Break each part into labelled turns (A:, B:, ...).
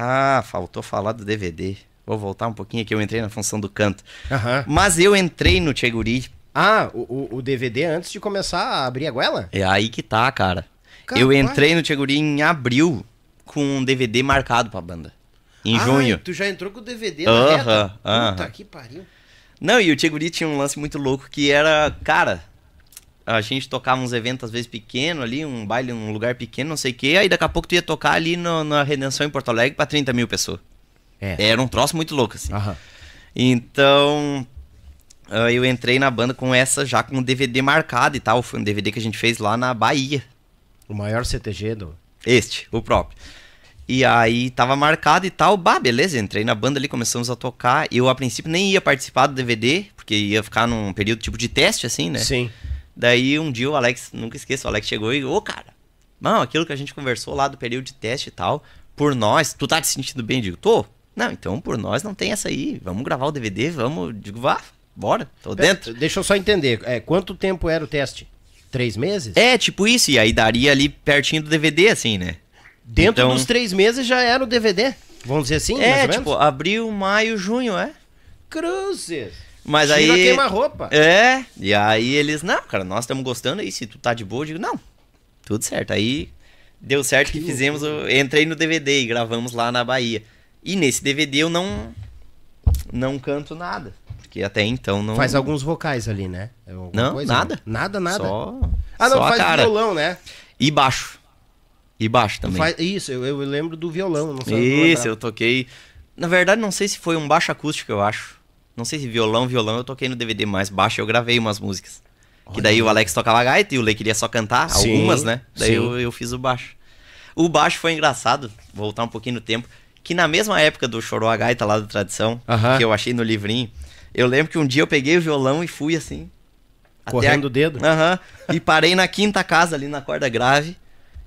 A: Ah, faltou falar do DVD. Vou voltar um pouquinho aqui, eu entrei na função do canto. Uhum. Mas eu entrei no Tcheguri. Ah, o, o DVD antes de começar a abrir a goela? É aí que tá, cara.
B: Eu entrei no
A: Tcheguri em abril com um DVD marcado pra banda. Em ah, junho. Tu já entrou com o DVD na uh Puta que pariu. Não, e o Tcheguri tinha um lance muito louco que era, cara, a gente tocava uns eventos, às vezes, pequeno ali, um baile, um lugar pequeno, não sei o quê. Aí daqui a pouco tu ia tocar ali no, na Redenção em Porto Alegre pra 30 mil pessoas. É. é. Era um troço muito louco, assim. Aham. Então, ah, eu entrei na banda com essa já com um DVD marcado e tal. Foi um DVD que a gente fez lá na Bahia. O maior CTG do. Este, o próprio. E aí tava marcado e tal. Bah, beleza, entrei na banda ali, começamos a tocar. Eu a princípio nem ia participar do DVD, porque ia ficar num período tipo de teste, assim, né? Sim. Daí um dia o Alex, nunca esqueço, o Alex chegou e, ô oh, cara, não, aquilo que a gente conversou lá do período de teste e tal, por nós, tu tá te sentindo bem? Eu digo, tô. Não, então por nós não tem essa aí, vamos gravar o DVD, vamos, digo, vá, bora, tô Pera, dentro. Deixa eu só entender, é, quanto tempo era o teste? Três meses? É, tipo isso, e aí daria ali pertinho do DVD, assim, né? Dentro então... dos três meses já era o DVD, vamos dizer assim? É, tipo, abril, maio, junho, é? Cruzes! Mas aí. queima roupa. É. E aí eles, não, cara, nós estamos gostando aí. Se tu tá de boa, eu digo, não, tudo certo. Aí deu certo que, que fizemos. O, entrei no DVD e gravamos lá na Bahia. E nesse DVD eu não. Não canto nada. Porque até então não. Faz alguns vocais ali, né? É alguma não, coisa, nada. Né? Nada, nada. Só, ah, não, só faz violão, né? E baixo. E baixo também. Faz, isso, eu, eu, lembro do violão, não sei Isso, eu toquei. Na verdade, não sei se foi um baixo acústico, eu acho. Não sei se violão, violão, eu toquei no DVD mais baixo, eu gravei umas músicas. Olha. Que daí o Alex tocava gaita e o Lei queria só cantar sim, algumas, né? Daí eu, eu fiz o baixo. O baixo foi engraçado, voltar um pouquinho no tempo, que na mesma época do Chorou a Gaita lá da Tradição, uh -huh. que eu achei no livrinho, eu lembro que um dia eu peguei o violão e fui assim. Correndo a... o dedo? Aham. Uh -huh, e parei na quinta casa ali na corda grave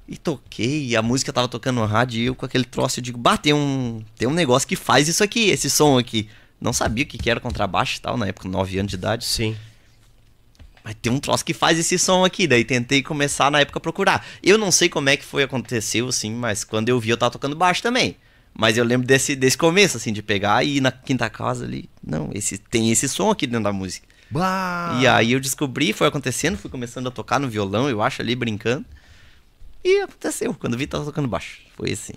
A: e toquei. E a música tava tocando no rádio e eu com aquele troço eu digo: bah, tem um, tem um negócio que faz isso aqui, esse som aqui não sabia o que, era contrabaixo e tal, na época, 9 anos de idade. Sim. Mas tem um troço que faz esse som aqui. Daí tentei começar na época a procurar. Eu não sei como é que foi, aconteceu, assim, mas quando eu vi eu tava tocando baixo também. Mas eu lembro desse, desse começo, assim, de pegar e ir na quinta casa ali. Não, esse, tem esse som aqui dentro da música. Bah! E aí eu descobri, foi acontecendo, fui começando a tocar no violão, eu acho, ali brincando. E aconteceu, quando vi tava tocando baixo. Foi assim.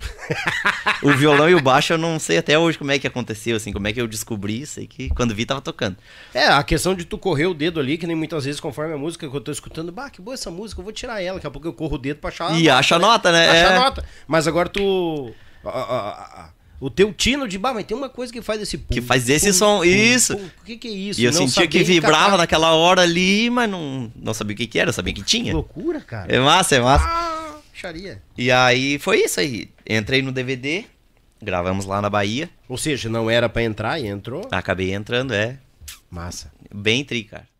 A: o violão e o baixo eu não sei até hoje como é que aconteceu, assim, como é que eu descobri, sei que quando vi tava tocando. É, a questão de tu correr o dedo ali, que nem muitas vezes conforme a música que eu tô escutando, bah, que boa essa música, eu vou tirar ela, daqui a pouco eu corro o dedo pra achar. E acha a nota, né? né? Acha é... a nota. Mas agora tu. o teu tino de, bah, mas tem uma coisa que faz esse pum, Que faz esse pum, som, pum, isso. o que, que é isso? E eu não sentia que vibrava naquela hora ali, mas não, não sabia o que, que era, sabia que tinha. Que loucura, cara. É massa, é massa. Ah, e aí foi isso aí. Entrei no DVD, gravamos lá na Bahia. Ou seja, não era para entrar e entrou? Acabei entrando, é. Massa. Bem tri, cara.